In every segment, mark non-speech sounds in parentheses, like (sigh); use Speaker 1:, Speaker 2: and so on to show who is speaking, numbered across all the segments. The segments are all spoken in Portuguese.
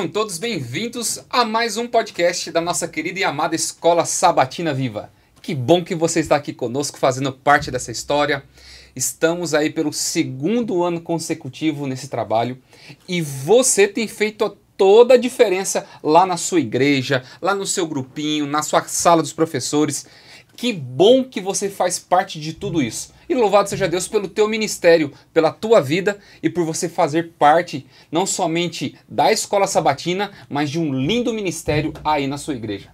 Speaker 1: Sejam todos bem-vindos a mais um podcast da nossa querida e amada Escola Sabatina Viva. Que bom que você está aqui conosco fazendo parte dessa história. Estamos aí pelo segundo ano consecutivo nesse trabalho e você tem feito toda a diferença lá na sua igreja, lá no seu grupinho, na sua sala dos professores. Que bom que você faz parte de tudo isso. E louvado seja Deus pelo teu ministério, pela tua vida e por você fazer parte não somente da escola sabatina, mas de um lindo ministério aí na sua igreja.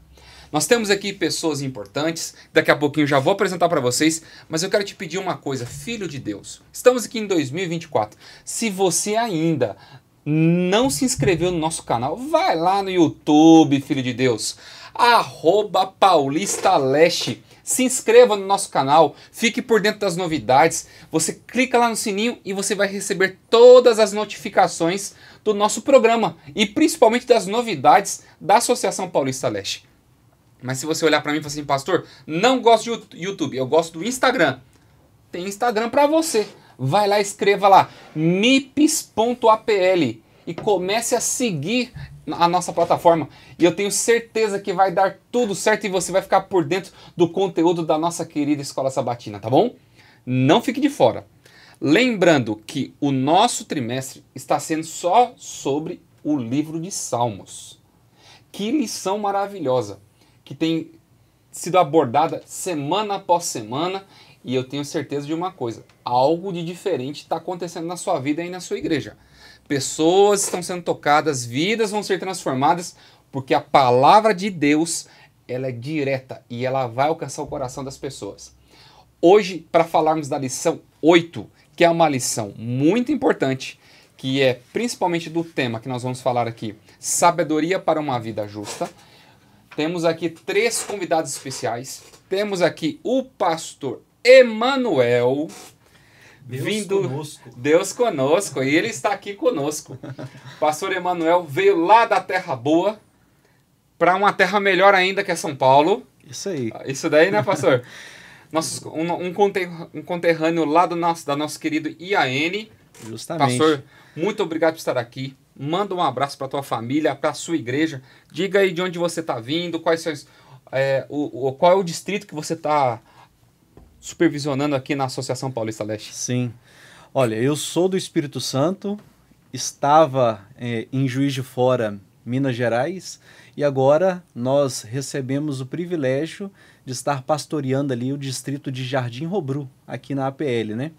Speaker 1: Nós temos aqui pessoas importantes, daqui a pouquinho já vou apresentar para vocês, mas eu quero te pedir uma coisa, filho de Deus. Estamos aqui em 2024. Se você ainda não se inscreveu no nosso canal, vai lá no YouTube, filho de Deus. Arroba Paulista Leste se inscreva no nosso canal, fique por dentro das novidades. Você clica lá no sininho e você vai receber todas as notificações do nosso programa e principalmente das novidades da Associação Paulista Leste. Mas se você olhar para mim e falar assim, pastor, não gosto de YouTube, eu gosto do Instagram. Tem Instagram para você. Vai lá, escreva lá, mips.apl e comece a seguir a nossa plataforma. E eu tenho certeza que vai dar tudo certo e você vai ficar por dentro do conteúdo da nossa querida Escola Sabatina, tá bom? Não fique de fora. Lembrando que o nosso trimestre está sendo só sobre o livro de Salmos. Que lição maravilhosa que tem sido abordada semana após semana e eu tenho certeza de uma coisa: algo de diferente está acontecendo na sua vida e na sua igreja pessoas estão sendo tocadas, vidas vão ser transformadas, porque a palavra de Deus ela é direta e ela vai alcançar o coração das pessoas. Hoje, para falarmos da lição 8, que é uma lição muito importante, que é principalmente do tema que nós vamos falar aqui, sabedoria para uma vida justa. Temos aqui três convidados especiais. Temos aqui o pastor Emanuel, Deus vindo conosco. Deus conosco, e Ele está aqui conosco. (laughs) pastor Emanuel veio lá da Terra Boa para uma terra melhor ainda que é São Paulo. Isso aí. Ah, isso daí, né, pastor? (laughs) Nossos, um, um conterrâneo lá do nosso, da nosso querido IAN. Justamente. Pastor, muito obrigado por estar aqui. Manda um abraço para tua família, para sua igreja. Diga aí de onde você está vindo, quais são, é, o, o, qual é o distrito que você está supervisionando aqui na Associação Paulista Leste? Sim. Olha, eu sou do Espírito Santo,
Speaker 2: estava é, em Juiz de Fora, Minas Gerais, e agora nós recebemos o privilégio de estar pastoreando ali o distrito de Jardim Robru, aqui na APL, né?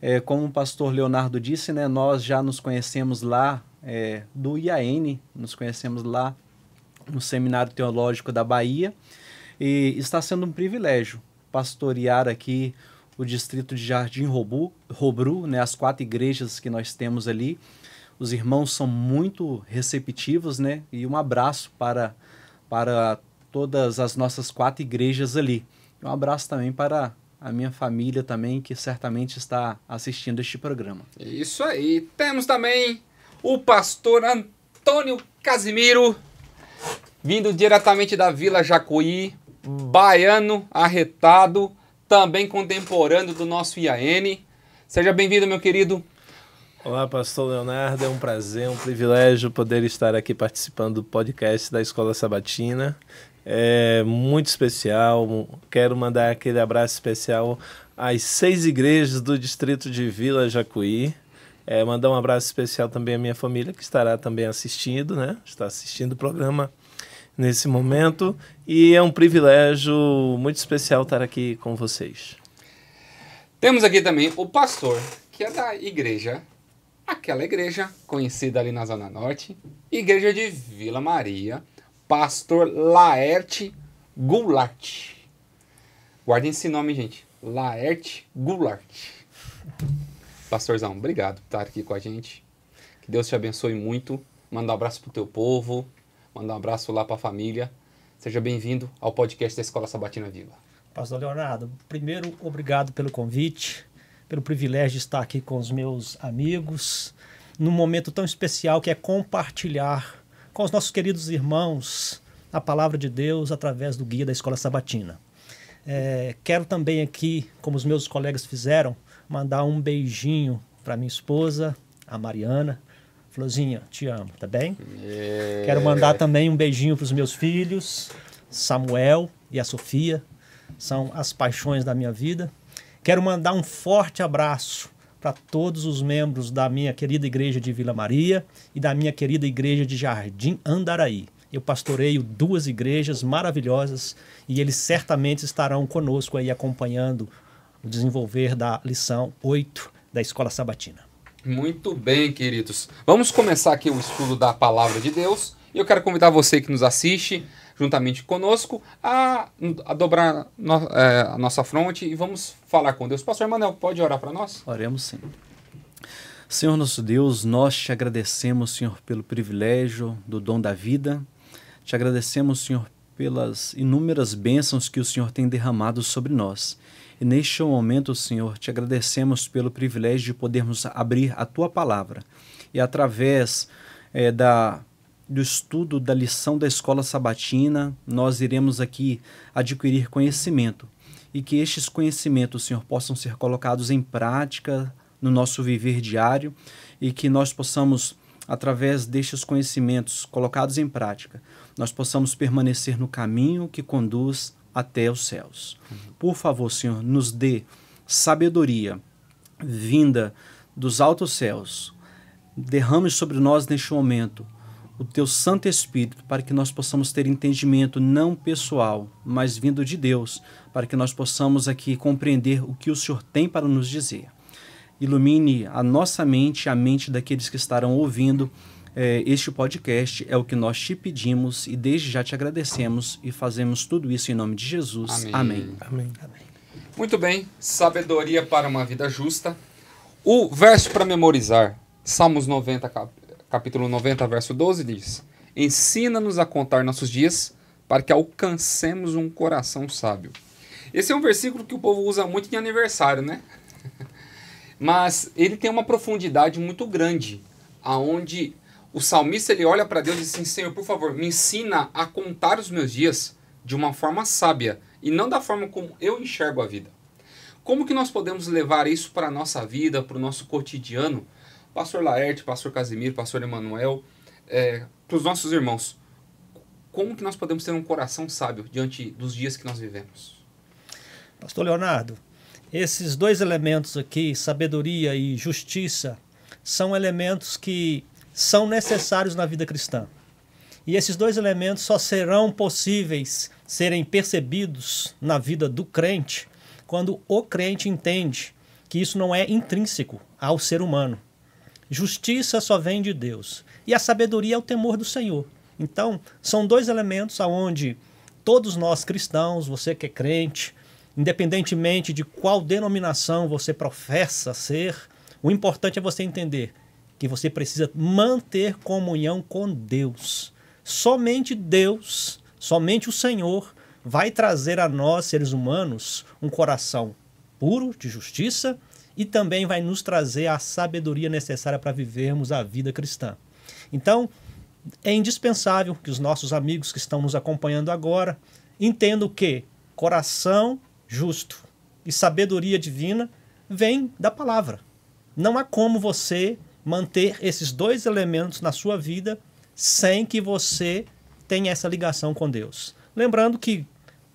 Speaker 2: É, como o pastor Leonardo disse, né, nós já nos conhecemos lá é, do IAN, nos conhecemos lá no Seminário Teológico da Bahia, e está sendo um privilégio pastorear aqui o distrito de Jardim Robu, Robru, né, as quatro igrejas que nós temos ali. Os irmãos são muito receptivos, né? E um abraço para, para todas as nossas quatro igrejas ali. um abraço também para a minha família também, que certamente está assistindo este programa.
Speaker 1: Isso aí. Temos também o pastor Antônio Casimiro, vindo diretamente da Vila Jacuí, baiano, arretado, também contemporâneo do nosso IAN. Seja bem-vindo, meu querido. Olá, pastor Leonardo. É um prazer, um
Speaker 3: privilégio poder estar aqui participando do podcast da Escola Sabatina. É muito especial. Quero mandar aquele abraço especial às seis igrejas do distrito de Vila Jacuí. É, mandar um abraço especial também à minha família, que estará também assistindo, né? Está assistindo o programa nesse momento e é um privilégio muito especial estar aqui com vocês.
Speaker 1: Temos aqui também o pastor, que é da igreja, aquela igreja conhecida ali na Zona Norte, igreja de Vila Maria, pastor Laerte Goulart. Guardem esse nome, gente. Laerte Goulart. Pastorzão, obrigado por estar aqui com a gente. Que Deus te abençoe muito. Manda um abraço pro teu povo. Mandar um abraço lá para a família. Seja bem-vindo ao podcast da Escola Sabatina Viva.
Speaker 4: Pastor Leonardo, primeiro, obrigado pelo convite, pelo privilégio de estar aqui com os meus amigos, num momento tão especial que é compartilhar com os nossos queridos irmãos a palavra de Deus através do guia da Escola Sabatina. É, quero também aqui, como os meus colegas fizeram, mandar um beijinho para minha esposa, a Mariana, Florzinha, te amo, tá bem? É. Quero mandar também um beijinho para os meus filhos, Samuel e a Sofia, são as paixões da minha vida. Quero mandar um forte abraço para todos os membros da minha querida igreja de Vila Maria e da minha querida igreja de Jardim Andaraí. Eu pastoreio duas igrejas maravilhosas e eles certamente estarão conosco aí acompanhando o desenvolver da lição 8 da Escola Sabatina.
Speaker 1: Muito bem, queridos. Vamos começar aqui o estudo da palavra de Deus. E eu quero convidar você que nos assiste, juntamente conosco, a, a dobrar no, é, a nossa fronte e vamos falar com Deus. Pastor Emanuel, pode orar para nós? Oremos sim.
Speaker 2: Senhor nosso Deus, nós te agradecemos, Senhor, pelo privilégio do dom da vida. Te agradecemos, Senhor, pelas inúmeras bênçãos que o Senhor tem derramado sobre nós. E neste momento, Senhor, te agradecemos pelo privilégio de podermos abrir a tua palavra e através é, da do estudo da lição da escola sabatina, nós iremos aqui adquirir conhecimento e que estes conhecimentos, Senhor, possam ser colocados em prática no nosso viver diário e que nós possamos, através destes conhecimentos colocados em prática, nós possamos permanecer no caminho que conduz até os céus. Uhum. Por favor, Senhor, nos dê sabedoria vinda dos altos céus. Derrame sobre nós neste momento o teu Santo Espírito para que nós possamos ter entendimento não pessoal, mas vindo de Deus, para que nós possamos aqui compreender o que o Senhor tem para nos dizer. Ilumine a nossa mente, a mente daqueles que estarão ouvindo é, este podcast é o que nós te pedimos e desde já te agradecemos
Speaker 1: e fazemos tudo isso em nome de Jesus. Amém. Amém. Amém. Muito bem, sabedoria para uma vida justa. O verso para memorizar, Salmos 90, capítulo 90, verso 12 diz: Ensina-nos a contar nossos dias para que alcancemos um coração sábio. Esse é um versículo que o povo usa muito em aniversário, né? (laughs) Mas ele tem uma profundidade muito grande, aonde o salmista ele olha para Deus e diz assim: Senhor, por favor, me ensina a contar os meus dias de uma forma sábia e não da forma como eu enxergo a vida. Como que nós podemos levar isso para a nossa vida, para o nosso cotidiano? Pastor Laerte, Pastor Casimiro, Pastor Emanuel, é, para os nossos irmãos. Como que nós podemos ter um coração sábio diante dos dias que nós vivemos?
Speaker 4: Pastor Leonardo, esses dois elementos aqui, sabedoria e justiça, são elementos que são necessários na vida cristã. E esses dois elementos só serão possíveis serem percebidos na vida do crente quando o crente entende que isso não é intrínseco ao ser humano. Justiça só vem de Deus e a sabedoria é o temor do Senhor. Então, são dois elementos aonde todos nós cristãos, você que é crente, independentemente de qual denominação você professa ser, o importante é você entender que você precisa manter comunhão com Deus. Somente Deus, somente o Senhor vai trazer a nós, seres humanos, um coração puro de justiça e também vai nos trazer a sabedoria necessária para vivermos a vida cristã. Então, é indispensável que os nossos amigos que estão nos acompanhando agora entendam que coração justo e sabedoria divina vem da palavra. Não há como você manter esses dois elementos na sua vida sem que você tenha essa ligação com Deus. Lembrando que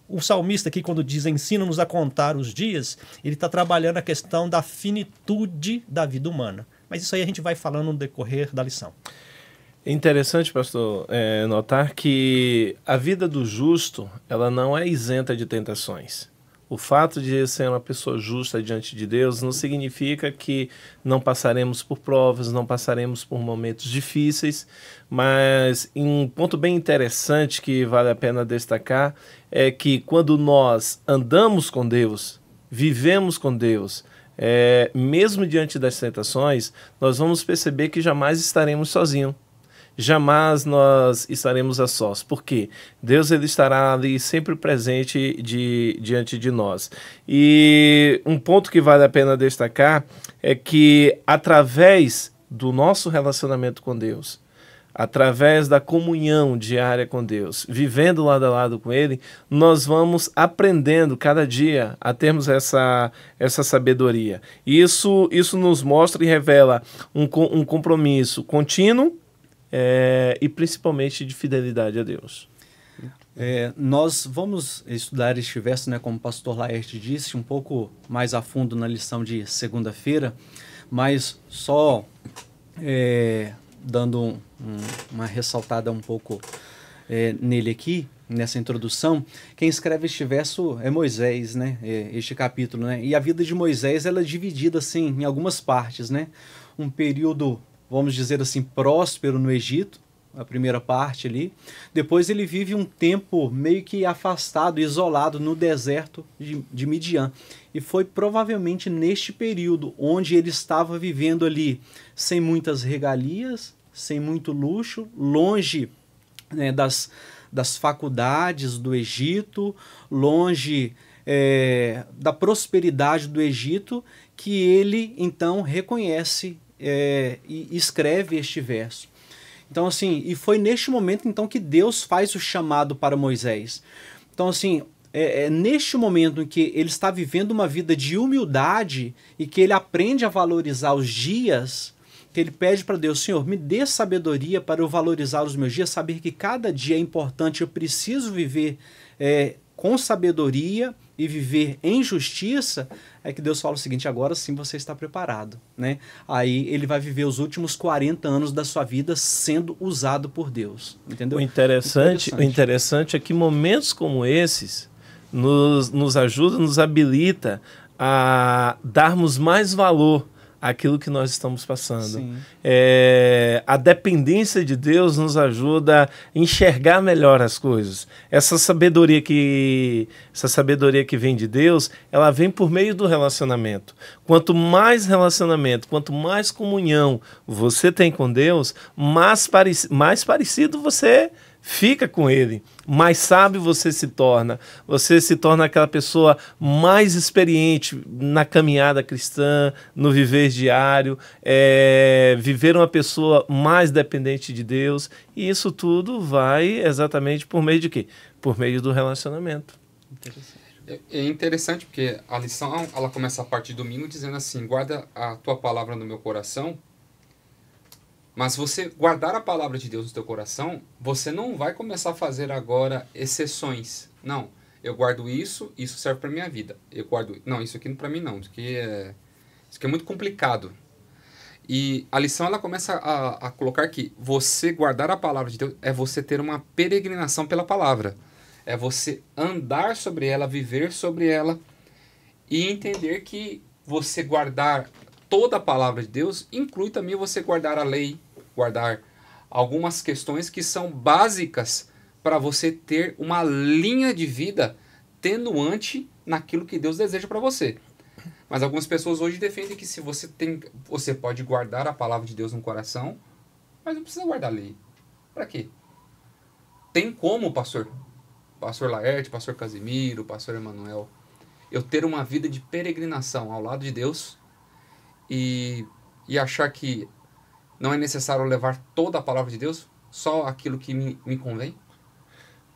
Speaker 4: o salmista aqui, quando diz ensina-nos a contar os dias, ele está trabalhando a questão da finitude da vida humana. Mas isso aí a gente vai falando no decorrer da lição.
Speaker 3: Interessante, pastor, é, notar que a vida do justo ela não é isenta de tentações. O fato de ser uma pessoa justa diante de Deus não significa que não passaremos por provas, não passaremos por momentos difíceis, mas um ponto bem interessante que vale a pena destacar é que quando nós andamos com Deus, vivemos com Deus, é, mesmo diante das tentações, nós vamos perceber que jamais estaremos sozinhos jamais nós estaremos a sós, porque Deus ele estará ali sempre presente de, diante de nós. E um ponto que vale a pena destacar é que através do nosso relacionamento com Deus, através da comunhão diária com Deus, vivendo lado a lado com Ele, nós vamos aprendendo cada dia a termos essa, essa sabedoria. Isso, isso nos mostra e revela um, um compromisso contínuo é, e principalmente de fidelidade a Deus.
Speaker 2: É, nós vamos estudar este verso, né, como o pastor Laerte disse, um pouco mais a fundo na lição de segunda-feira, mas só é, dando um, uma ressaltada um pouco é, nele aqui, nessa introdução, quem escreve este verso é Moisés, né, é, este capítulo, né, e a vida de Moisés ela é dividida assim, em algumas partes, né, um período vamos dizer assim, próspero no Egito, a primeira parte ali. Depois ele vive um tempo meio que afastado, isolado no deserto de, de Midian. E foi provavelmente neste período onde ele estava vivendo ali sem muitas regalias, sem muito luxo, longe né, das, das faculdades do Egito, longe é, da prosperidade do Egito, que ele então reconhece é, e escreve este verso. Então, assim, e foi neste momento então que Deus faz o chamado para Moisés. Então, assim, é, é, neste momento em que ele está vivendo uma vida de humildade e que ele aprende a valorizar os dias, que ele pede para Deus, Senhor, me dê sabedoria para eu valorizar os meus dias, saber que cada dia é importante, eu preciso viver é, com sabedoria e viver em justiça, é que Deus fala o seguinte: agora sim você está preparado. Né? Aí ele vai viver os últimos 40 anos da sua vida sendo usado por Deus.
Speaker 3: Entendeu? O interessante, interessante. O interessante é que momentos como esses nos, nos ajudam, nos habilita a darmos mais valor aquilo que nós estamos passando. É, a dependência de Deus nos ajuda a enxergar melhor as coisas. Essa sabedoria que essa sabedoria que vem de Deus, ela vem por meio do relacionamento. Quanto mais relacionamento, quanto mais comunhão você tem com Deus, mais, mais parecido você é fica com ele. Mais sábio você se torna, você se torna aquela pessoa mais experiente na caminhada cristã, no viver diário, é, viver uma pessoa mais dependente de Deus. E isso tudo vai exatamente por meio de quê? Por meio do relacionamento.
Speaker 1: Interessante. É, é interessante porque a lição ela começa a partir de domingo dizendo assim: guarda a tua palavra no meu coração mas você guardar a palavra de Deus no teu coração, você não vai começar a fazer agora exceções. Não, eu guardo isso, isso serve para minha vida. Eu guardo, não, isso aqui não é para mim não, isso aqui é, isso aqui é muito complicado. E a lição ela começa a, a colocar que você guardar a palavra de Deus é você ter uma peregrinação pela palavra. É você andar sobre ela, viver sobre ela e entender que você guardar toda a palavra de Deus inclui também você guardar a lei, guardar algumas questões que são básicas para você ter uma linha de vida tenuante naquilo que Deus deseja para você. Mas algumas pessoas hoje defendem que se você tem, você pode guardar a palavra de Deus no coração, mas não precisa guardar a lei. Para quê? Tem como, pastor? Pastor Laerte, pastor Casimiro, pastor Emanuel, eu ter uma vida de peregrinação ao lado de Deus e, e achar que não é necessário levar toda a palavra de Deus, só aquilo que me, me convém?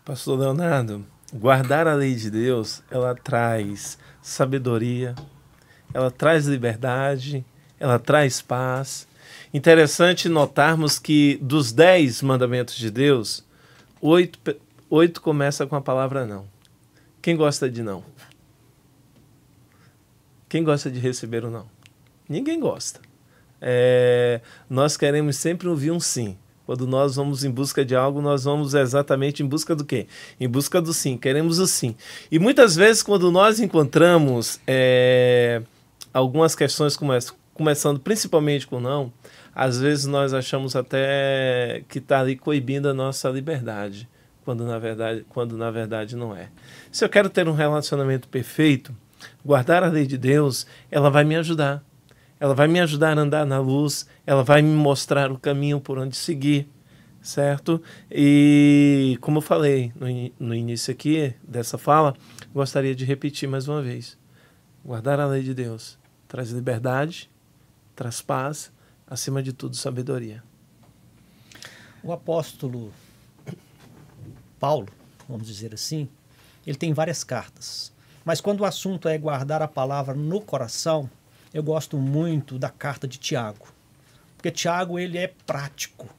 Speaker 1: Pastor
Speaker 3: Leonardo, guardar a lei de Deus, ela traz sabedoria, ela traz liberdade, ela traz paz. Interessante notarmos que dos dez mandamentos de Deus, oito, oito começa com a palavra não. Quem gosta de não? Quem gosta de receber o não? Ninguém gosta é, nós queremos sempre ouvir um sim. Quando nós vamos em busca de algo, nós vamos exatamente em busca do quê? Em busca do sim, queremos o sim. E muitas vezes, quando nós encontramos é, algumas questões como essa, começando principalmente com não, às vezes nós achamos até que está ali coibindo a nossa liberdade, quando na, verdade, quando na verdade não é. Se eu quero ter um relacionamento perfeito, guardar a lei de Deus, ela vai me ajudar ela vai me ajudar a andar na luz, ela vai me mostrar o caminho por onde seguir, certo? E como eu falei no, no início aqui dessa fala, gostaria de repetir mais uma vez: guardar a lei de Deus traz liberdade, traz paz, acima de tudo, sabedoria.
Speaker 4: O apóstolo Paulo, vamos dizer assim, ele tem várias cartas. Mas quando o assunto é guardar a palavra no coração, eu gosto muito da carta de Tiago. Porque Tiago ele é prático.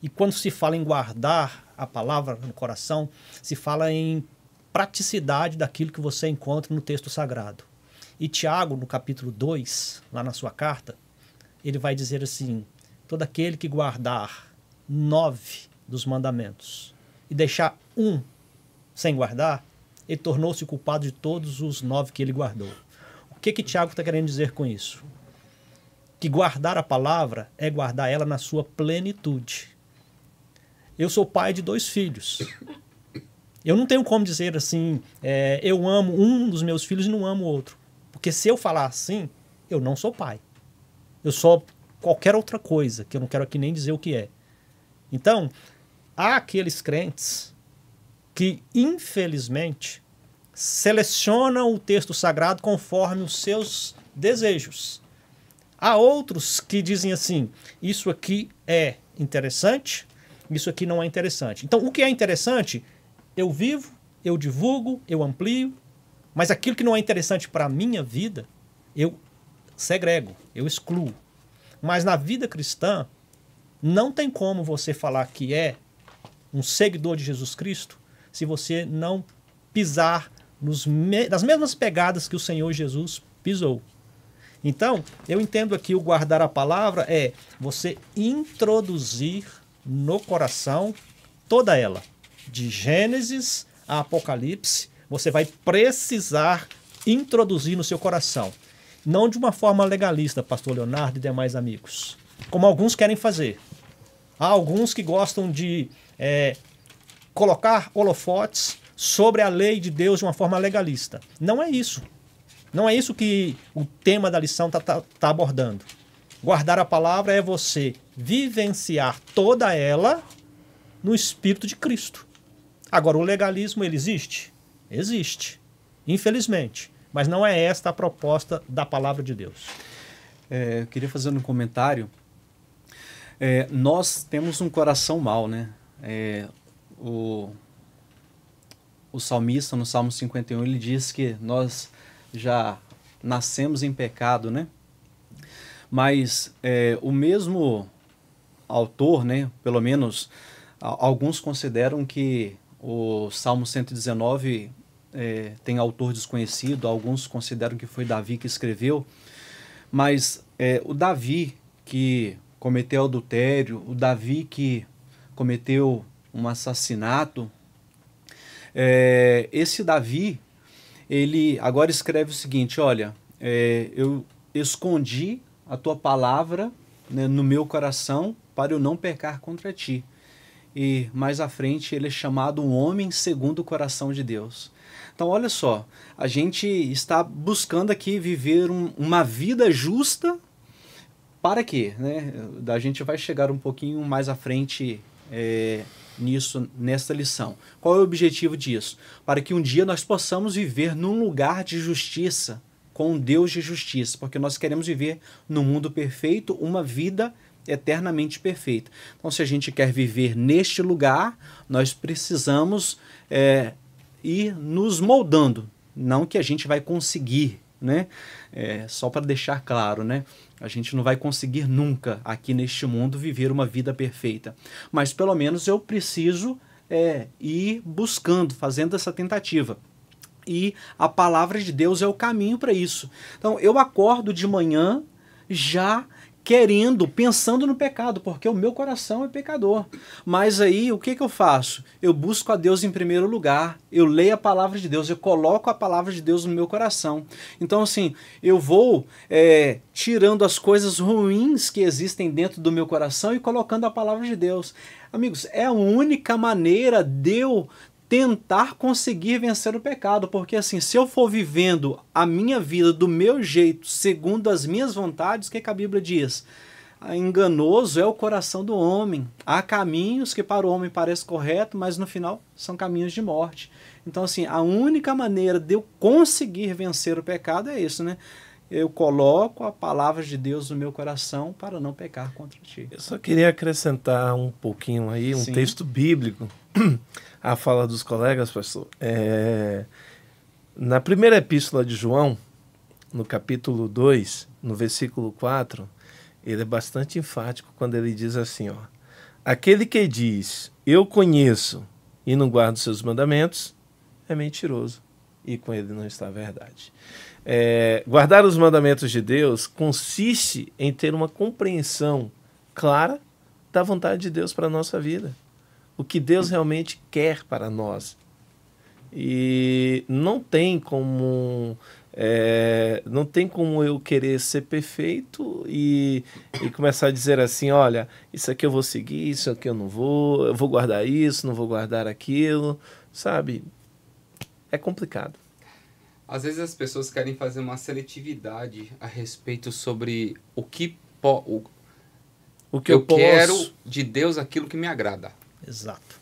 Speaker 4: E quando se fala em guardar a palavra no coração, se fala em praticidade daquilo que você encontra no texto sagrado. E Tiago, no capítulo 2, lá na sua carta, ele vai dizer assim: todo aquele que guardar nove dos mandamentos e deixar um sem guardar, ele tornou-se culpado de todos os nove que ele guardou que que Tiago está querendo dizer com isso? Que guardar a palavra é guardar ela na sua plenitude. Eu sou pai de dois filhos. Eu não tenho como dizer assim, é, eu amo um dos meus filhos e não amo o outro. Porque se eu falar assim, eu não sou pai. Eu sou qualquer outra coisa, que eu não quero aqui nem dizer o que é. Então, há aqueles crentes que, infelizmente, selecionam o texto sagrado conforme os seus desejos. Há outros que dizem assim: isso aqui é interessante, isso aqui não é interessante. Então, o que é interessante, eu vivo, eu divulgo, eu amplio, mas aquilo que não é interessante para a minha vida, eu segrego, eu excluo. Mas na vida cristã, não tem como você falar que é um seguidor de Jesus Cristo se você não pisar nas me das mesmas pegadas que o Senhor Jesus pisou. Então, eu entendo aqui o guardar a palavra é você introduzir no coração toda ela, de Gênesis a Apocalipse, você vai precisar introduzir no seu coração. Não de uma forma legalista, pastor Leonardo e demais amigos, como alguns querem fazer. Há alguns que gostam de é, colocar holofotes sobre a lei de Deus de uma forma legalista. Não é isso. Não é isso que o tema da lição está tá, tá abordando. Guardar a palavra é você vivenciar toda ela no espírito de Cristo. Agora, o legalismo ele existe? Existe, infelizmente. Mas não é esta a proposta da palavra de Deus. É, eu queria fazer um comentário. É,
Speaker 2: nós temos um coração mau, né? É, o o salmista, no Salmo 51, ele diz que nós já nascemos em pecado, né? Mas é, o mesmo autor, né, pelo menos alguns consideram que o Salmo 119 é, tem autor desconhecido, alguns consideram que foi Davi que escreveu, mas é, o Davi que cometeu adultério, o Davi que cometeu um assassinato, é, esse Davi, ele agora escreve o seguinte: Olha, é, eu escondi a tua palavra né, no meu coração para eu não pecar contra ti. E mais à frente ele é chamado um homem segundo o coração de Deus. Então, olha só, a gente está buscando aqui viver um, uma vida justa. Para quê? Né? A gente vai chegar um pouquinho mais à frente é, nisso nesta lição. Qual é o objetivo disso? Para que um dia nós possamos viver num lugar de justiça, com um Deus de justiça, porque nós queremos viver no mundo perfeito, uma vida eternamente perfeita. Então, se a gente quer viver neste lugar, nós precisamos é, ir nos moldando. Não que a gente vai conseguir, né? É, só para deixar claro, né? A gente não vai conseguir nunca aqui neste mundo viver uma vida perfeita, mas pelo menos eu preciso é, ir buscando, fazendo essa tentativa. E a palavra de Deus é o caminho para isso. Então eu acordo de manhã já querendo, pensando no pecado, porque o meu coração é pecador. Mas aí o que, que eu faço? Eu busco a Deus em primeiro lugar, eu leio a palavra de Deus, eu coloco a palavra de Deus no meu coração. Então, assim, eu vou é, tirando as coisas ruins que existem dentro do meu coração e colocando a palavra de Deus. Amigos, é a única maneira de eu tentar conseguir vencer o pecado, porque assim, se eu for vivendo a minha vida do meu jeito, segundo as minhas vontades, o que, é que a Bíblia diz? Ah, enganoso é o coração do homem. Há caminhos que para o homem parece correto, mas no final são caminhos de morte. Então, assim, a única maneira de eu conseguir vencer o pecado é isso, né? eu coloco a palavra de Deus no meu coração para não pecar contra ti. Eu só queria
Speaker 3: acrescentar um pouquinho aí, um Sim. texto bíblico a fala dos colegas, pastor, é, na primeira epístola de João, no capítulo 2, no versículo 4, ele é bastante enfático quando ele diz assim, ó: Aquele que diz: "Eu conheço e não guardo seus mandamentos", é mentiroso e com ele não está a verdade. É, guardar os mandamentos de Deus consiste em ter uma compreensão clara da vontade de Deus para a nossa vida o que Deus realmente quer para nós. E não tem como é, não tem como eu querer ser perfeito e, e, começar a dizer assim: olha, isso aqui eu vou seguir, isso aqui eu não vou, eu vou guardar isso, não vou guardar aquilo, sabe? É complicado.
Speaker 1: Às vezes as pessoas querem fazer uma seletividade a respeito sobre o que, o, o que eu, eu quero de Deus aquilo que me agrada. Exato.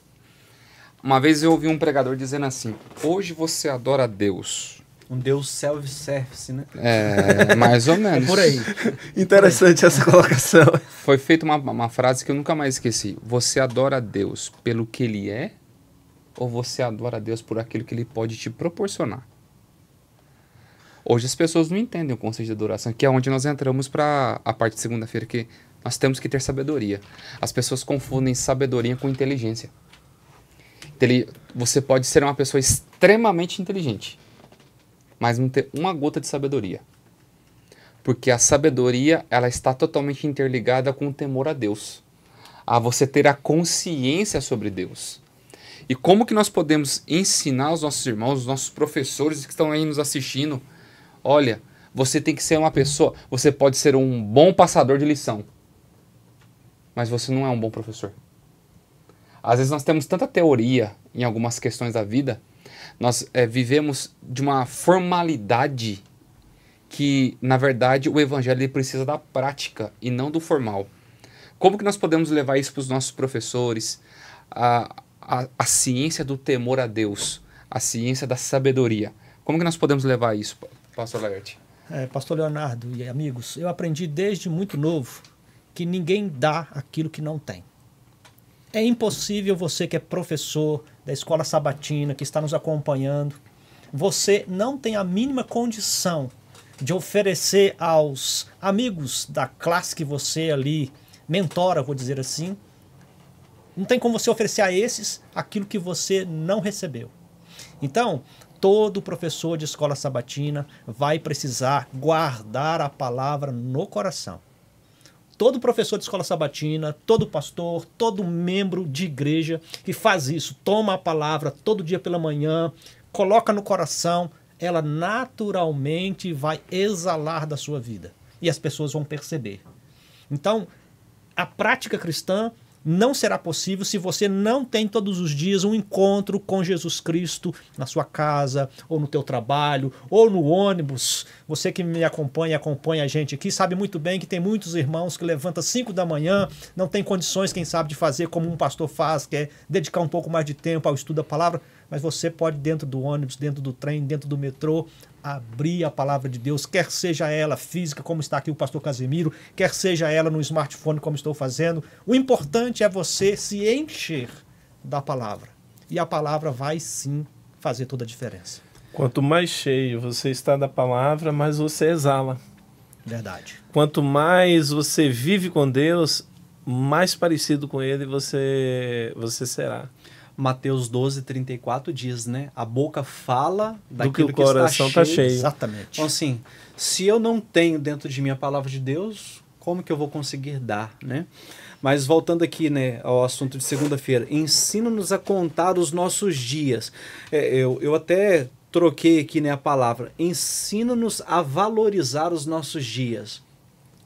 Speaker 1: Uma vez eu ouvi um pregador dizendo assim: hoje você adora a Deus. Um Deus self-service, né? É, mais ou (laughs) menos. É por aí. Interessante por aí. essa colocação. Foi feita uma, uma frase que eu nunca mais esqueci: Você adora a Deus pelo que Ele é, ou você adora a Deus por aquilo que Ele pode te proporcionar? Hoje as pessoas não entendem o conceito de adoração, que é onde nós entramos para a parte de segunda-feira, que nós temos que ter sabedoria. As pessoas confundem sabedoria com inteligência. Você pode ser uma pessoa extremamente inteligente, mas não ter uma gota de sabedoria. Porque a sabedoria ela está totalmente interligada com o temor a Deus, a você ter a consciência sobre Deus. E como que nós podemos ensinar os nossos irmãos, os nossos professores que estão aí nos assistindo? Olha, você tem que ser uma pessoa, você pode ser um bom passador de lição, mas você não é um bom professor. Às vezes nós temos tanta teoria em algumas questões da vida, nós é, vivemos de uma formalidade que, na verdade, o evangelho precisa da prática e não do formal. Como que nós podemos levar isso para os nossos professores? A, a, a ciência do temor a Deus, a ciência da sabedoria. Como que nós podemos levar isso, pastor Laerte?
Speaker 4: É, pastor Leonardo e amigos, eu aprendi desde muito novo que ninguém dá aquilo que não tem. É impossível você que é professor da escola sabatina, que está nos acompanhando, você não tem a mínima condição de oferecer aos amigos da classe que você ali mentora, vou dizer assim, não tem como você oferecer a esses aquilo que você não recebeu. Então, todo professor de escola sabatina vai precisar guardar a palavra no coração. Todo professor de escola sabatina, todo pastor, todo membro de igreja que faz isso, toma a palavra todo dia pela manhã, coloca no coração, ela naturalmente vai exalar da sua vida. E as pessoas vão perceber. Então, a prática cristã não será possível se você não tem todos os dias um encontro com Jesus Cristo na sua casa, ou no teu trabalho, ou no ônibus. Você que me acompanha, acompanha a gente aqui, sabe muito bem que tem muitos irmãos que levanta 5 da manhã, não tem condições, quem sabe, de fazer como um pastor faz, que é dedicar um pouco mais de tempo ao estudo da palavra, mas você pode dentro do ônibus, dentro do trem, dentro do metrô, abrir a palavra de Deus, quer seja ela física, como está aqui o pastor Casimiro, quer seja ela no smartphone, como estou fazendo. O importante é você se encher da palavra. E a palavra vai sim fazer toda a diferença.
Speaker 3: Quanto mais cheio você está da palavra, mais você exala. Verdade. Quanto mais você vive com Deus, mais parecido com ele você você será. Mateus 12, 34 diz, né?
Speaker 2: A boca fala daquilo Do que, o coração está cheio. Tá cheio. Exatamente. Então, assim, se eu não tenho dentro de mim a palavra de Deus, como que eu vou conseguir dar, né? Mas voltando aqui né, ao assunto de segunda-feira, ensina-nos a contar os nossos dias. É, eu, eu até troquei aqui né, a palavra. Ensina-nos a valorizar os nossos dias.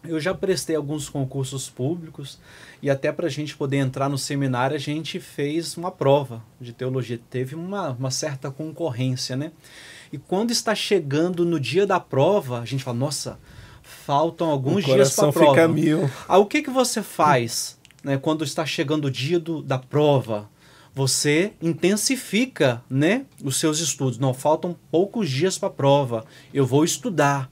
Speaker 2: Eu já prestei alguns concursos públicos, e até para a gente poder entrar no seminário, a gente fez uma prova de teologia. Teve uma, uma certa concorrência, né? E quando está chegando no dia da prova, a gente fala, nossa, faltam alguns dias para a prova. Fica mil. Aí ah, o que, que você faz né, quando está chegando o dia do, da prova? Você intensifica né, os seus estudos. Não, faltam poucos dias para a prova. Eu vou estudar.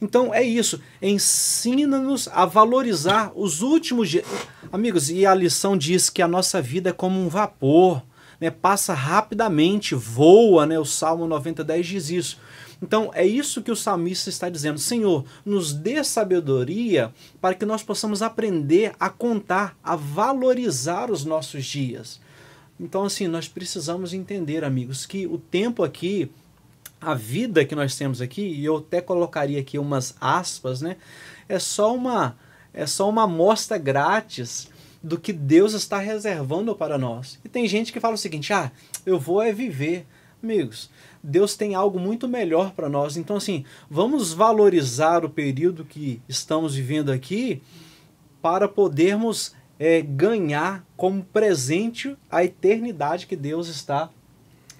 Speaker 2: Então é isso. Ensina-nos a valorizar os últimos dias. Amigos, e a lição diz que a nossa vida é como um vapor, né? passa rapidamente, voa, né? o Salmo 90:10 diz isso. Então é isso que o salmista está dizendo: Senhor, nos dê sabedoria para que nós possamos aprender a contar, a valorizar os nossos dias. Então, assim, nós precisamos entender, amigos, que o tempo aqui a vida que nós temos aqui, e eu até colocaria aqui umas aspas, né? É só uma é só uma amostra grátis do que Deus está reservando para nós. E tem gente que fala o seguinte: "Ah, eu vou é viver". Amigos, Deus tem algo muito melhor para nós. Então assim, vamos valorizar o período que estamos vivendo aqui para podermos é, ganhar como presente a eternidade que Deus está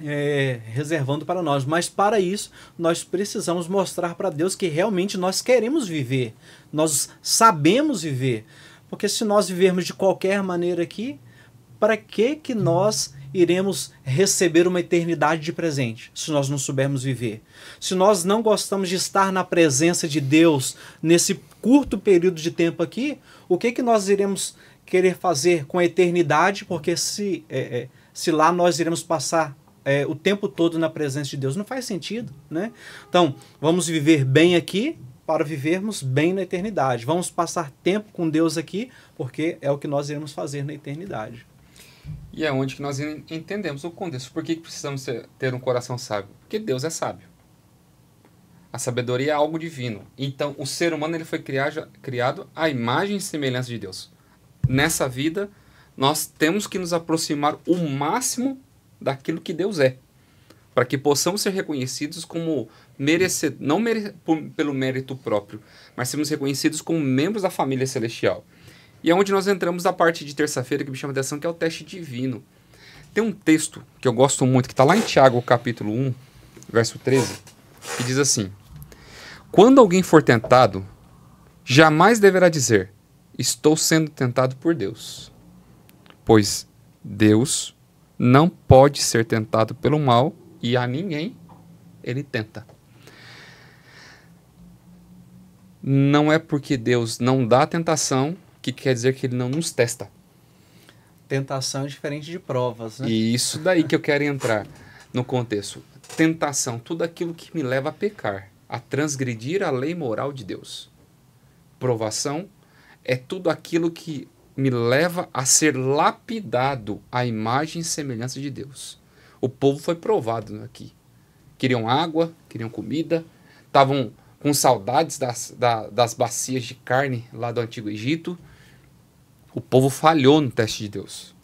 Speaker 2: é, reservando para nós. Mas para isso, nós precisamos mostrar para Deus que realmente nós queremos viver, nós sabemos viver. Porque se nós vivermos de qualquer maneira aqui, para que, que nós iremos receber uma eternidade de presente se nós não soubermos viver? Se nós não gostamos de estar na presença de Deus nesse curto período de tempo aqui, o que, que nós iremos querer fazer com a eternidade? Porque se, é, é se lá nós iremos passar é, o tempo todo na presença de Deus. Não faz sentido, né? Então, vamos viver bem aqui para vivermos bem na eternidade. Vamos passar tempo com Deus aqui, porque é o que nós iremos fazer
Speaker 1: na eternidade. E é onde que nós entendemos o contexto. Por que, precisamos ter um coração sábio? Porque Deus é sábio. A sabedoria é algo divino. Então, o ser humano ele foi criado, criado à imagem e semelhança de Deus. Nessa vida, nós temos que nos aproximar o máximo daquilo que Deus é, para que possamos ser reconhecidos como merecedores, não mere, pelo mérito próprio, mas sermos reconhecidos como membros da família celestial. E é onde nós entramos na parte de terça-feira que me chama a atenção, que é o teste divino. Tem um texto que eu gosto muito, que está lá em Tiago, capítulo 1, verso 13, que diz assim: Quando alguém for tentado, jamais deverá dizer: Estou sendo tentado por Deus. Pois Deus não pode ser tentado pelo mal e a ninguém ele tenta. Não é porque Deus não dá tentação que quer dizer que ele não nos testa. Tentação é diferente de provas, né? E isso daí que eu quero entrar no contexto. Tentação, tudo aquilo que me leva a pecar, a transgredir a lei moral de Deus. Provação é tudo aquilo que me leva a ser lapidado à imagem e semelhança de Deus. O povo foi provado aqui. Queriam água, queriam comida, estavam com saudades das, da, das bacias de carne lá do Antigo Egito. O povo falhou no teste de Deus.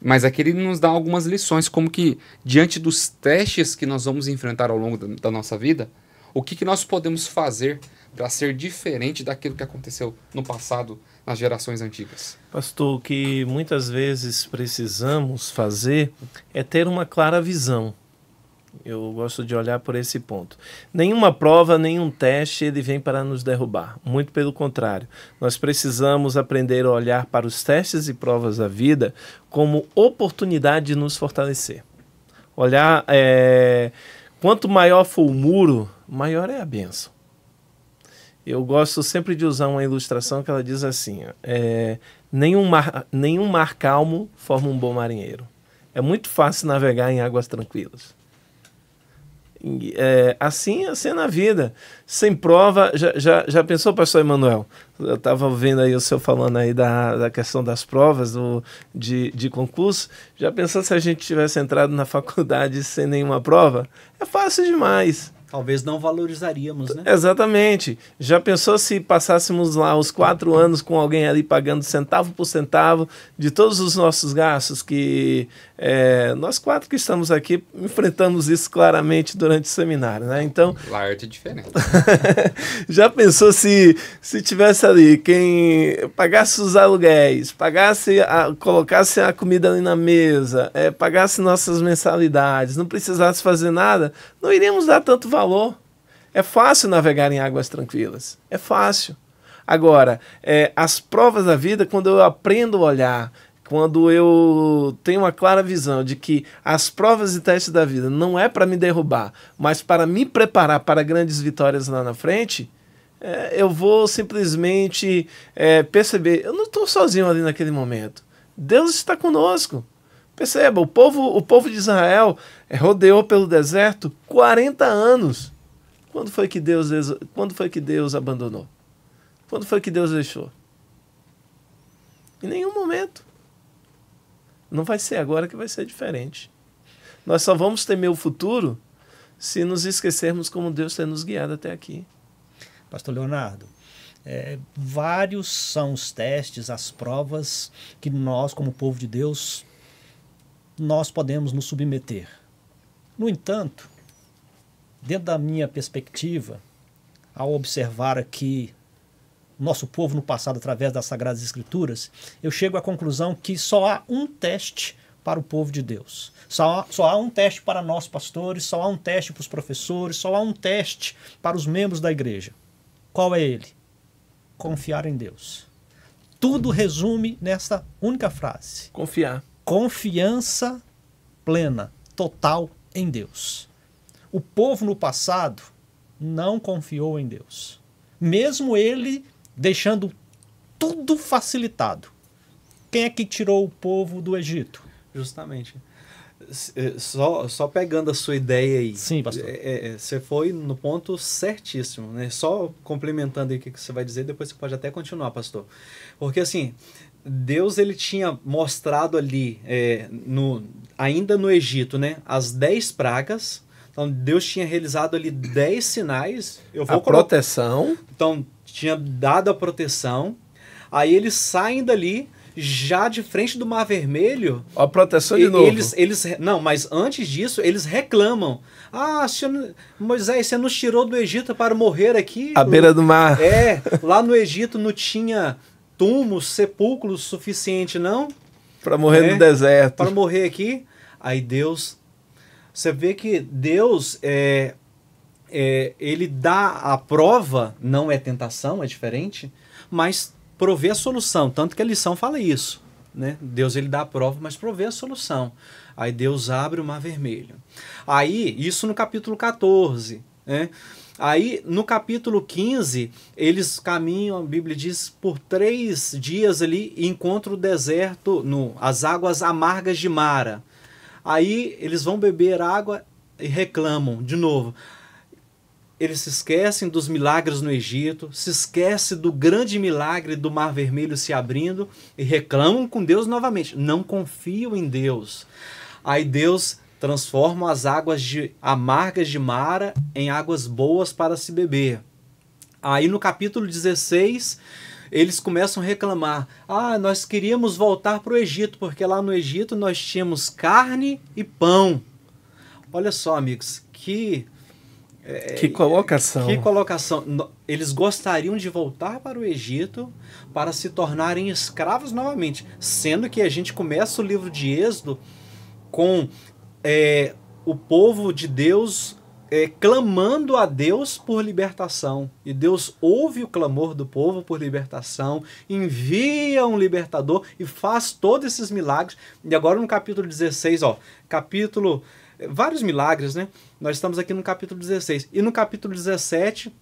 Speaker 1: Mas aqui ele nos dá algumas lições, como que diante dos testes que nós vamos enfrentar ao longo da, da nossa vida, o que, que nós podemos fazer para ser diferente daquilo que aconteceu no passado as gerações antigas. Pastor, o
Speaker 3: que muitas vezes precisamos fazer é ter uma clara visão. Eu gosto de olhar por esse ponto. Nenhuma prova, nenhum teste, ele vem para nos derrubar. Muito pelo contrário. Nós precisamos aprender a olhar para os testes e provas da vida como oportunidade de nos fortalecer. Olhar, é... quanto maior for o muro, maior é a benção. Eu gosto sempre de usar uma ilustração que ela diz assim: é, nenhum, mar, nenhum mar calmo forma um bom marinheiro. É muito fácil navegar em águas tranquilas. É, assim, assim é na vida. Sem prova, já, já, já pensou, pastor Emanuel? Eu estava vendo aí o senhor falando aí da, da questão das provas do, de, de concurso. Já pensou se a gente tivesse entrado na (laughs) faculdade sem nenhuma prova? É fácil demais talvez não valorizaríamos, né? Exatamente. Já pensou se passássemos lá os quatro anos com alguém ali pagando centavo por centavo de todos os nossos gastos que é, nós quatro que estamos aqui enfrentamos isso claramente durante o seminário, né? Então. (laughs) Lá é diferente. (laughs) já pensou se, se tivesse ali quem pagasse os aluguéis, pagasse a, colocasse a comida ali na mesa, é, pagasse nossas mensalidades, não precisasse fazer nada, não iríamos dar tanto valor. É fácil navegar em águas tranquilas. É fácil. Agora, é, as provas da vida, quando eu aprendo a olhar quando eu tenho uma clara visão de que as provas e testes da vida não é para me derrubar, mas para me preparar para grandes vitórias lá na frente, é, eu vou simplesmente é, perceber: eu não estou sozinho ali naquele momento. Deus está conosco. Perceba, o povo, o povo de Israel é, rodeou pelo deserto 40 anos. Quando foi que Deus, quando foi que Deus abandonou? Quando foi que Deus deixou? Em nenhum momento. Não vai ser agora que vai ser diferente. Nós só vamos temer o
Speaker 4: futuro se nos
Speaker 3: esquecermos como Deus tem nos guiado até aqui.
Speaker 4: Pastor Leonardo, é, vários são os testes, as provas que nós, como povo de Deus, nós podemos nos submeter. No entanto, dentro da minha perspectiva, ao observar aqui nosso povo no passado através das Sagradas Escrituras, eu chego à conclusão que só há um teste para o povo de Deus. Só há, só há um teste para nós pastores, só há um teste para os professores, só há um teste para os membros da igreja. Qual é ele? Confiar em Deus. Tudo resume nesta única frase: confiar. Confiança plena, total em Deus. O povo no passado não confiou em Deus. Mesmo ele deixando tudo facilitado. Quem é que tirou o povo do Egito? Justamente.
Speaker 2: Eh, só, só pegando a sua ideia aí. Sim, pastor. É, é, é, você foi no ponto certíssimo, né? Só complementando aí o que você vai dizer, depois você pode até continuar, pastor. Porque assim, Deus ele tinha mostrado ali, é, no, ainda no Egito, né? As dez pragas. Então Deus tinha realizado ali dez sinais. Eu vou a colocar... proteção. Então tinha dado a proteção. Aí eles saem dali, já de frente do Mar Vermelho. A proteção de e, novo. Eles, eles, não, mas antes disso, eles reclamam. Ah, senhor, Moisés, você nos tirou do Egito para morrer aqui? À beira do mar. É, lá no Egito não tinha túmulos, sepulcros suficiente, não? Para morrer é, no deserto. Para morrer aqui. Aí Deus. Você vê que Deus é, é, ele dá a prova, não é tentação, é diferente, mas provê a solução. Tanto que a lição fala isso. Né? Deus ele dá a prova, mas provê a solução. Aí Deus abre o mar vermelho. Aí, isso no capítulo 14. Né? Aí, no capítulo 15, eles caminham, a Bíblia diz, por três dias ali e encontram o deserto, no, as águas amargas de Mara. Aí eles vão beber água e reclamam de novo eles se esquecem dos milagres no Egito, se esquecem do grande milagre do Mar Vermelho se abrindo e reclamam com Deus novamente. Não confiam em Deus. Aí Deus transforma as águas de, amargas de Mara em águas boas para se beber. Aí no capítulo 16, eles começam a reclamar: Ah, nós queríamos voltar para o Egito, porque lá no Egito nós tínhamos carne e pão. Olha só, amigos, que é, que colocação. Que colocação. Eles gostariam de voltar para o Egito para se tornarem escravos novamente. Sendo que a gente começa o livro de Êxodo com é, o povo de Deus é, clamando a Deus por libertação. E Deus ouve o clamor do povo por libertação, envia um libertador e faz todos esses milagres. E agora no capítulo 16, ó, capítulo vários milagres, né? Nós estamos aqui no capítulo 16. E no capítulo 17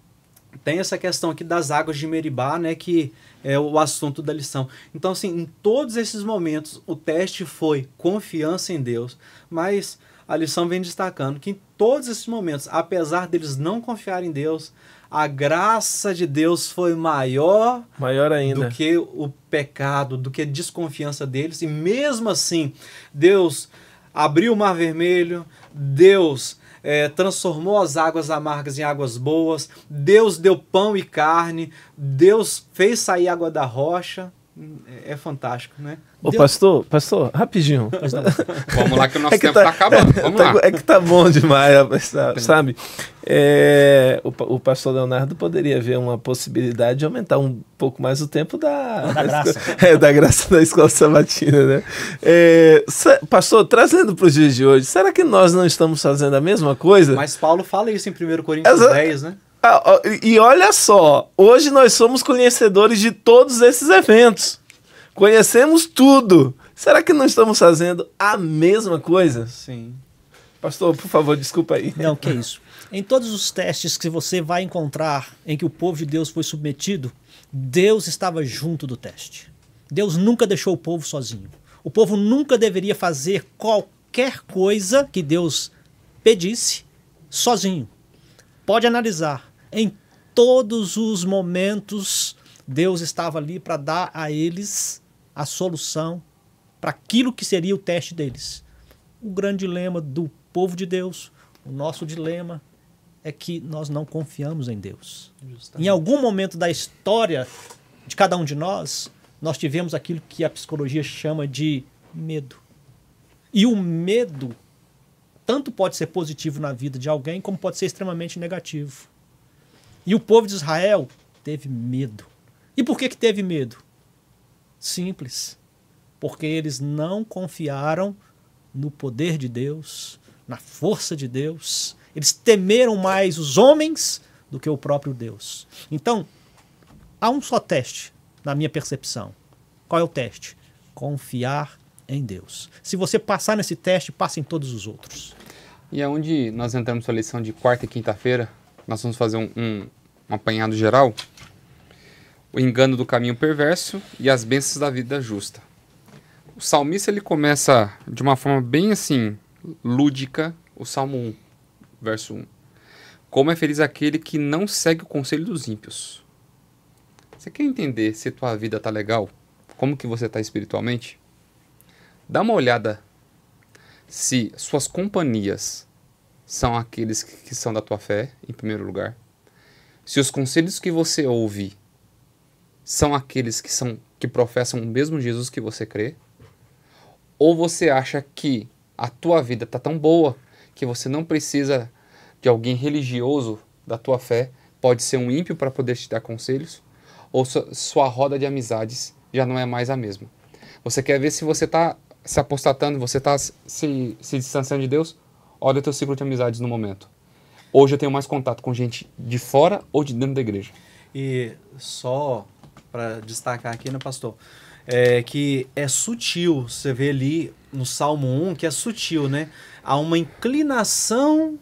Speaker 2: tem essa questão aqui das águas de Meribá, né, que é o assunto da lição. Então, assim, em todos esses momentos o teste foi confiança em Deus, mas a lição vem destacando que em todos esses momentos, apesar deles não confiarem em Deus, a graça de Deus foi maior,
Speaker 3: maior ainda. do
Speaker 2: que o pecado, do que a desconfiança deles, e mesmo assim, Deus abriu o Mar Vermelho, Deus é, transformou as águas amargas em águas boas, Deus deu pão e carne, Deus fez sair água da rocha. É, é fantástico, né? Ô, Deus...
Speaker 3: pastor, pastor, rapidinho. Vamos lá que o nosso é tempo tá, tá acabando. É, Vamos é, lá. Tá- é que tá bom demais, sabe? É, o, o, pastor Leonardo poderia ver uma possibilidade de aumentar um pouco mais o tempo da, da graça. (laughs) É, da graça da escola sabatina, né? É, pastor, trazendo para os dias de hoje, será que nós não estamos fazendo a mesma coisa? Mas
Speaker 2: Paulo fala isso em 1 Coríntios Essa... 10, né?
Speaker 3: Ah, e olha só, hoje nós somos conhecedores de todos esses eventos. Conhecemos tudo.
Speaker 4: Será que não estamos fazendo a mesma coisa? Sim. Pastor, por favor, desculpa aí. Não, que é isso. Em todos os testes que você vai encontrar em que o povo de Deus foi submetido, Deus estava junto do teste. Deus nunca deixou o povo sozinho. O povo nunca deveria fazer qualquer coisa que Deus pedisse sozinho. Pode analisar. Em todos os momentos, Deus estava ali para dar a eles a solução para aquilo que seria o teste deles. O grande dilema do povo de Deus, o nosso dilema, é que nós não confiamos em Deus. Justamente. Em algum momento da história de cada um de nós, nós tivemos aquilo que a psicologia chama de medo. E o medo tanto pode ser positivo na vida de alguém, como pode ser extremamente negativo. E o povo de Israel teve medo. E por que, que teve medo? Simples. Porque eles não confiaram no poder de Deus, na força de Deus. Eles temeram mais os homens do que o próprio Deus. Então, há um só teste, na minha percepção. Qual é o teste? Confiar em Deus. Se você passar nesse teste, passa em todos os outros.
Speaker 1: E é nós entramos na a lição de quarta e quinta-feira, nós vamos fazer um, um, um apanhado geral. O engano do caminho perverso e as bênçãos da vida justa. O salmista ele começa de uma forma bem assim, lúdica, o Salmo 1, verso 1. Como é feliz aquele que não segue o conselho dos ímpios. Você quer entender se tua vida tá legal? Como que você tá espiritualmente? Dá uma olhada se suas companhias são aqueles que são da tua fé, em primeiro lugar. Se os conselhos que você ouve são aqueles que são que professam o mesmo Jesus que você crê, ou você acha que a tua vida está tão boa que você não precisa de alguém religioso da tua fé, pode ser um ímpio para poder te dar conselhos, ou sua, sua roda de amizades já não é mais a mesma. Você quer ver se você está se apostatando, você está se, se distanciando de Deus? olha o teu ciclo de amizades no momento. Hoje eu tenho mais contato com gente de fora ou de dentro da igreja.
Speaker 2: E só para destacar aqui, né, pastor? É que é sutil, você vê ali no Salmo 1 que é sutil, né? Há uma inclinação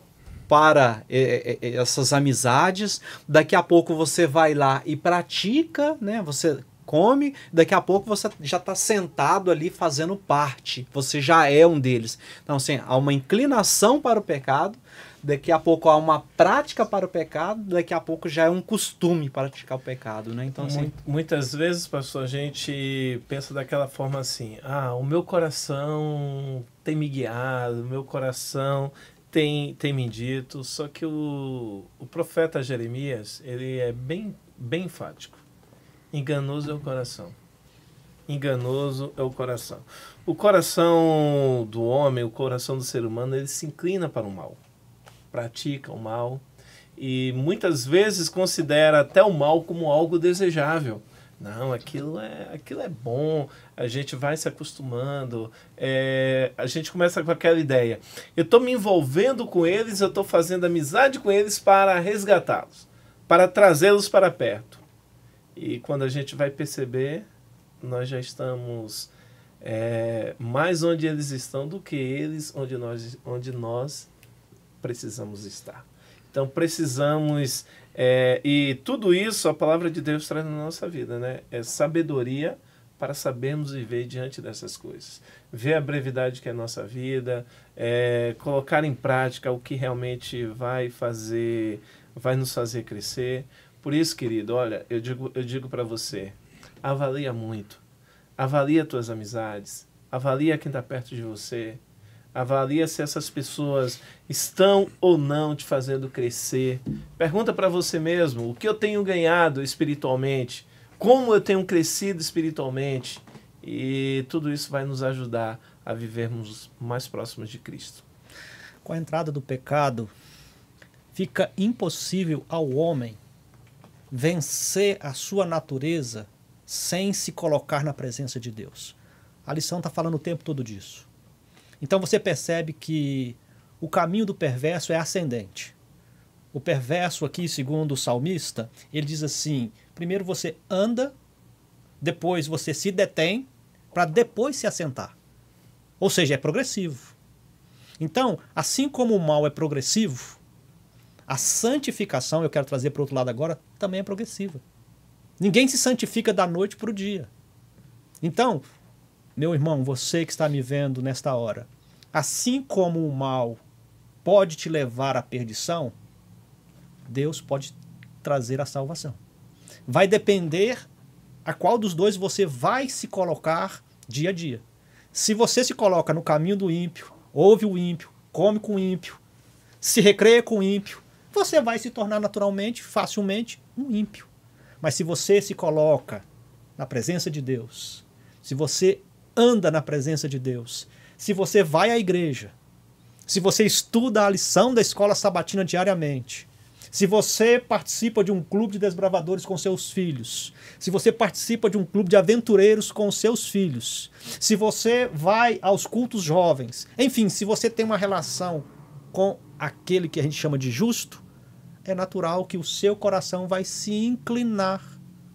Speaker 2: para é, é, é, essas amizades. Daqui a pouco você vai lá e pratica, né? Você come, daqui a pouco você já está sentado ali fazendo parte, você já é um deles. Então, assim, há uma inclinação para o pecado, daqui a pouco há uma prática para o pecado, daqui a pouco já é um costume praticar
Speaker 3: o pecado, né? Então, assim... Muitas vezes, pastor, a gente pensa daquela forma assim, ah, o meu coração tem me guiado, o meu coração tem, tem me dito, só que o, o profeta Jeremias, ele é bem, bem enfático Enganoso é o coração. Enganoso é o coração. O coração do homem, o coração do ser humano, ele se inclina para o mal, pratica o mal e muitas vezes considera até o mal como algo desejável. Não, aquilo é, aquilo é bom, a gente vai se acostumando, é, a gente começa com aquela ideia. Eu estou me envolvendo com eles, eu estou fazendo amizade com eles para resgatá-los, para trazê-los para perto. E quando a gente vai perceber, nós já estamos é, mais onde eles estão do que eles onde nós, onde nós precisamos estar. Então precisamos, é, e tudo isso a palavra de Deus traz na nossa vida, né? É sabedoria para sabermos viver diante dessas coisas. Ver a brevidade que é a nossa vida, é, colocar em prática o que realmente vai fazer, vai nos fazer crescer. Por isso, querido, olha, eu digo, eu digo para você, avalia muito. Avalia tuas amizades, avalia quem está perto de você, avalia se essas pessoas estão ou não te fazendo crescer. Pergunta para você mesmo, o que eu tenho ganhado espiritualmente? Como eu tenho crescido espiritualmente? E tudo isso
Speaker 4: vai nos ajudar a vivermos mais próximos de Cristo. Com a entrada do pecado, fica impossível ao homem vencer a sua natureza sem se colocar na presença de Deus. A lição está falando o tempo todo disso. Então você percebe que o caminho do perverso é ascendente. O perverso aqui, segundo o salmista, ele diz assim: primeiro você anda, depois você se detém, para depois se assentar. Ou seja, é progressivo. Então, assim como o mal é progressivo, a santificação, eu quero trazer para o outro lado agora, também é progressiva. Ninguém se santifica da noite para o dia. Então, meu irmão, você que está me vendo nesta hora, assim como o mal pode te levar à perdição, Deus pode trazer a salvação. Vai depender a qual dos dois você vai se colocar dia a dia. Se você se coloca no caminho do ímpio, ouve o ímpio, come com o ímpio, se recreia com o ímpio, você vai se tornar naturalmente, facilmente, um ímpio. Mas se você se coloca na presença de Deus, se você anda na presença de Deus, se você vai à igreja, se você estuda a lição da escola sabatina diariamente, se você participa de um clube de desbravadores com seus filhos, se você participa de um clube de aventureiros com seus filhos, se você vai aos cultos jovens, enfim, se você tem uma relação com aquele que a gente chama de justo, é natural que o seu coração vai se inclinar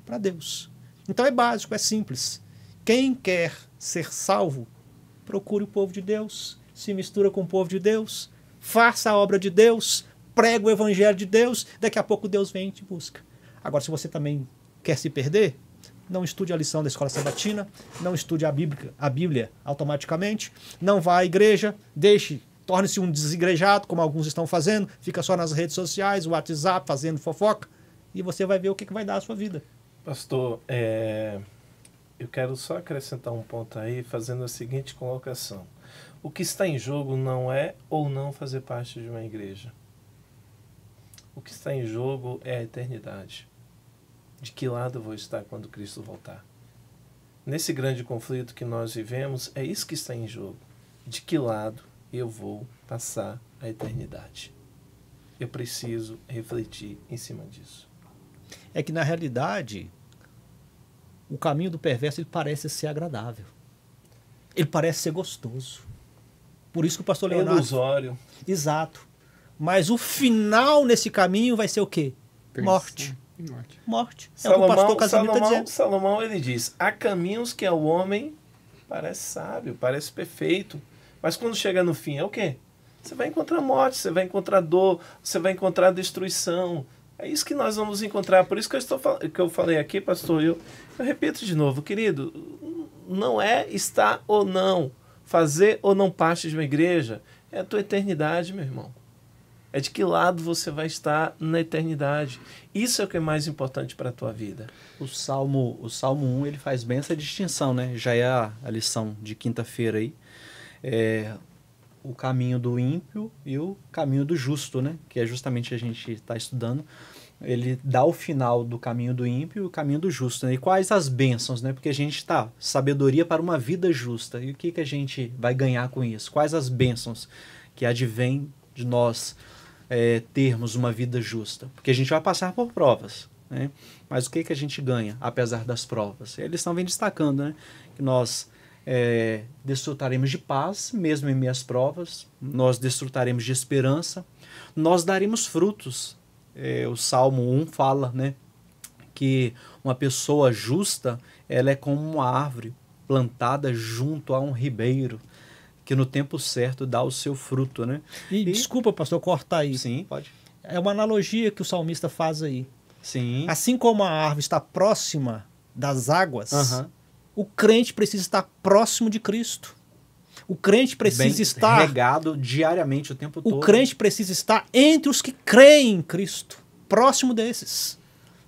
Speaker 4: para Deus. Então é básico, é simples. Quem quer ser salvo, procure o povo de Deus, se mistura com o povo de Deus, faça a obra de Deus, prega o evangelho de Deus, daqui a pouco Deus vem e te busca. Agora, se você também quer se perder, não estude a lição da escola sabatina, não estude a Bíblia, a Bíblia automaticamente, não vá à igreja, deixe torne-se um desigrejado, como alguns estão fazendo, fica só nas redes sociais, WhatsApp, fazendo fofoca, e você vai ver o que, que vai dar a sua vida. Pastor, é... eu quero só acrescentar um ponto aí, fazendo
Speaker 3: a seguinte colocação. O que está em jogo não é ou não fazer parte de uma igreja. O que está em jogo é a eternidade. De que lado vou estar quando Cristo voltar? Nesse grande conflito que nós vivemos, é isso que está em jogo. De que lado eu vou passar a eternidade.
Speaker 4: Eu preciso refletir em cima disso. É que na realidade o caminho do perverso ele parece ser agradável. Ele parece ser gostoso. Por isso que o pastor é Leonardo. É ilusório. Exato. Mas o final nesse caminho vai ser o quê? Morte. Morte. Morte. É que o pastor Casimiro tá Salomão, tá dizendo.
Speaker 3: Salomão ele diz: há caminhos que ao homem parece sábio, parece perfeito, mas quando chega no fim, é o quê? Você vai encontrar morte, você vai encontrar dor, você vai encontrar destruição. É isso que nós vamos encontrar. Por isso que eu, estou, que eu falei aqui, pastor, eu, eu repito de novo, querido, não é estar ou não, fazer ou não parte de uma igreja. É a tua eternidade, meu irmão. É de que lado você vai estar na eternidade. Isso é o que é mais importante para a tua vida. O Salmo, o Salmo 1, ele faz bem essa distinção, né? Já é a, a lição de
Speaker 2: quinta-feira aí é, o caminho do ímpio e o caminho do justo, né? Que é justamente a gente está estudando. Ele dá o final do caminho do ímpio e o caminho do justo. Né? E quais as bênçãos, né? Porque a gente está sabedoria para uma vida justa. E o que, que a gente vai ganhar com isso? Quais as bênçãos que advêm de nós é, termos uma vida justa? Porque a gente vai passar por provas. Né? Mas o que, que a gente ganha apesar das provas? Eles estão bem destacando né? que nós é, desfrutaremos de paz, mesmo em minhas provas, nós desfrutaremos de esperança, nós daremos frutos. É, o Salmo 1 fala né, que uma pessoa justa ela é como uma árvore plantada junto a
Speaker 4: um ribeiro que no tempo certo dá o seu fruto, né? E, e desculpa, pastor, cortar aí. Sim, pode. É uma analogia que o salmista faz aí. Sim. Assim como a árvore está próxima das águas, uh -huh o crente precisa estar próximo de Cristo. O crente precisa Bem estar regado diariamente o tempo o todo. O crente precisa estar entre os que creem em Cristo, próximo desses.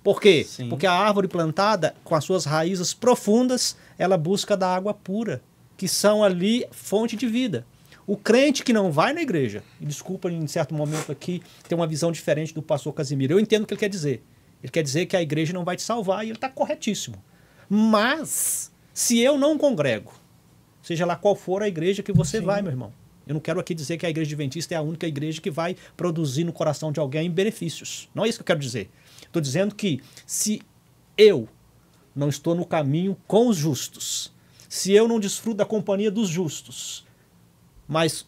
Speaker 4: Por quê? Sim. Porque a árvore plantada, com as suas raízes profundas, ela busca da água pura, que são ali fonte de vida. O crente que não vai na igreja, e desculpa em certo momento aqui ter uma visão diferente do pastor Casimiro, eu entendo o que ele quer dizer. Ele quer dizer que a igreja não vai te salvar e ele está corretíssimo. Mas se eu não congrego, seja lá qual for a igreja que você Sim. vai, meu irmão. Eu não quero aqui dizer que a igreja adventista é a única igreja que vai produzir no coração de alguém benefícios. Não é isso que eu quero dizer. Estou dizendo que se eu não estou no caminho com os justos, se eu não desfruto da companhia dos justos, mas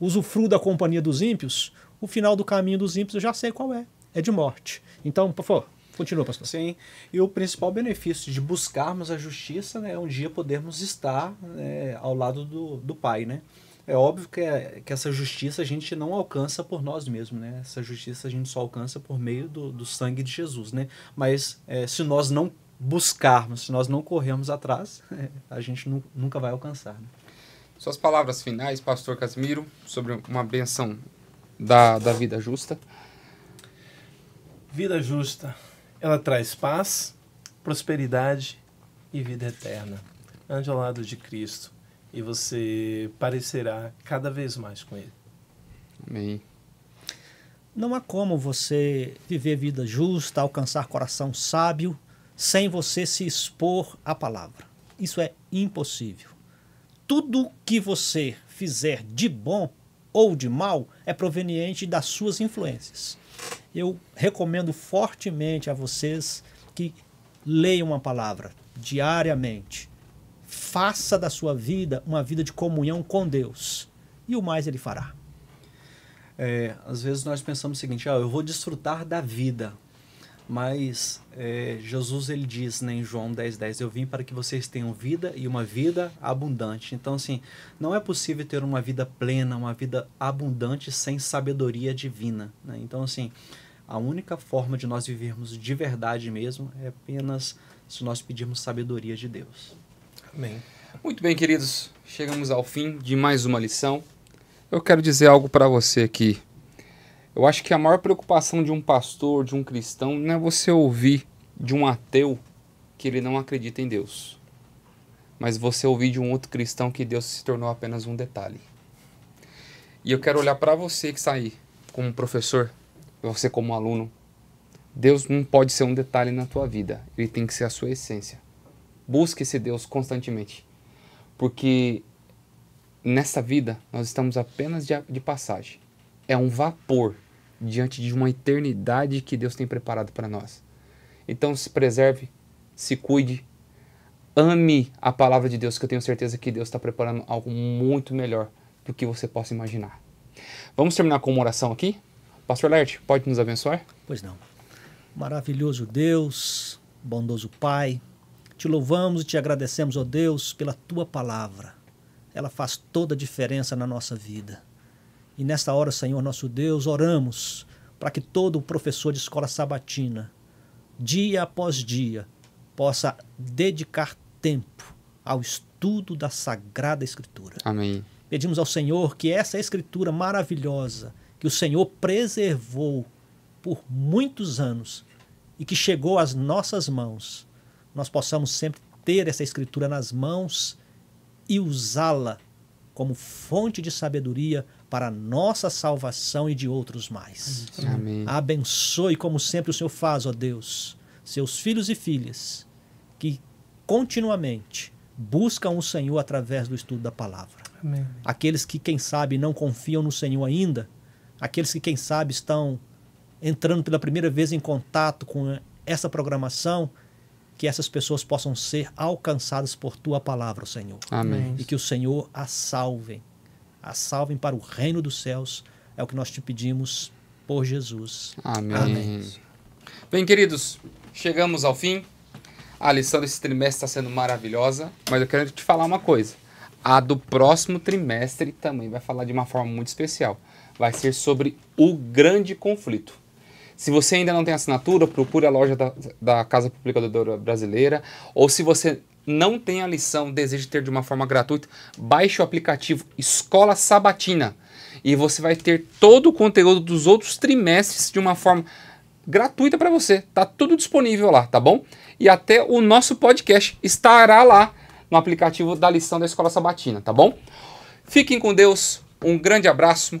Speaker 4: usufruo da companhia dos ímpios, o final do caminho dos ímpios eu já sei qual é. É de morte. Então, por favor, Continua, pastor. Sim.
Speaker 2: E o principal benefício de buscarmos a justiça né, é um dia podermos estar né, ao lado do, do Pai, né? É óbvio que, é, que essa justiça a gente não alcança por nós mesmos, né? Essa justiça a gente só alcança por meio do, do sangue de Jesus, né? Mas é, se nós não buscarmos, se nós não corrermos atrás, (laughs) a gente nu, nunca vai alcançar. Né?
Speaker 1: Suas palavras finais, pastor Casimiro, sobre uma benção da, da vida justa. Vida justa. Ela traz paz,
Speaker 3: prosperidade e vida eterna. Ande ao lado de Cristo e você parecerá cada vez mais com Ele.
Speaker 1: Amém.
Speaker 4: Não há como você viver vida justa, alcançar coração sábio, sem você se expor à palavra. Isso é impossível. Tudo que você fizer de bom ou de mal é proveniente das suas influências eu recomendo fortemente a vocês que leiam a palavra diariamente. Faça da sua vida uma vida de comunhão com Deus. E o mais ele fará. É, às
Speaker 2: vezes nós pensamos o seguinte: ah, eu vou desfrutar da vida. Mas é, Jesus ele diz né, em João 10,10: 10, Eu vim para que vocês tenham vida e uma vida abundante. Então, assim, não é possível ter uma vida plena, uma vida abundante sem sabedoria divina. Né? Então, assim, a única forma de nós vivermos de verdade mesmo é apenas se nós pedirmos sabedoria de Deus.
Speaker 1: Amém. Muito bem, queridos, chegamos ao fim de mais uma lição. Eu quero dizer algo para você aqui. Eu acho que a maior preocupação de um pastor, de um cristão, não é você ouvir de um ateu que ele não acredita em Deus, mas você ouvir de um outro cristão que Deus se tornou apenas um detalhe. E eu quero olhar para você que está aí, como professor, você como aluno. Deus não pode ser um detalhe na tua vida, ele tem que ser a sua essência. Busque esse Deus constantemente, porque nessa vida nós estamos apenas de, de passagem. É um vapor diante de uma eternidade que Deus tem preparado para nós. Então se preserve, se cuide, ame a palavra de Deus, que eu tenho certeza que Deus está preparando algo muito melhor do que você possa imaginar. Vamos terminar com uma oração aqui? Pastor Lert, pode nos abençoar?
Speaker 4: Pois não. Maravilhoso Deus, bondoso Pai, te louvamos e te agradecemos, ó oh Deus, pela tua palavra. Ela faz toda a diferença na nossa vida. E nesta hora, Senhor nosso Deus, oramos para que todo professor de escola sabatina, dia após dia, possa dedicar tempo ao estudo da Sagrada
Speaker 1: Escritura. Amém.
Speaker 4: Pedimos ao Senhor que essa escritura maravilhosa que o Senhor preservou por muitos anos e que chegou às nossas mãos, nós possamos sempre ter essa escritura nas mãos e usá-la como fonte de sabedoria para a nossa salvação e de outros mais. Amém. Abençoe, como sempre o Senhor faz, ó Deus, seus filhos e filhas que continuamente buscam o Senhor através do estudo da palavra. Amém. Aqueles que, quem sabe, não confiam no Senhor ainda, aqueles que, quem sabe, estão entrando pela primeira vez em contato com essa programação, que essas pessoas possam ser alcançadas por tua palavra, Senhor. Amém. E que o Senhor a salve. a salvem para o reino dos céus. É o que nós te pedimos
Speaker 1: por Jesus. Amém. Amém. Bem, queridos, chegamos ao fim. A lição desse trimestre está sendo maravilhosa, mas eu quero te falar uma coisa. A do próximo trimestre também vai falar de uma forma muito especial vai ser sobre o grande conflito. Se você ainda não tem assinatura, procure a loja da, da Casa Publicadora Brasileira. Ou se você não tem a lição, deseja ter de uma forma gratuita, baixe o aplicativo Escola Sabatina. E você vai ter todo o conteúdo dos outros trimestres de uma forma gratuita para você. Tá tudo disponível lá, tá bom? E até o nosso podcast estará lá no aplicativo da lição da Escola Sabatina, tá bom? Fiquem com Deus, um grande abraço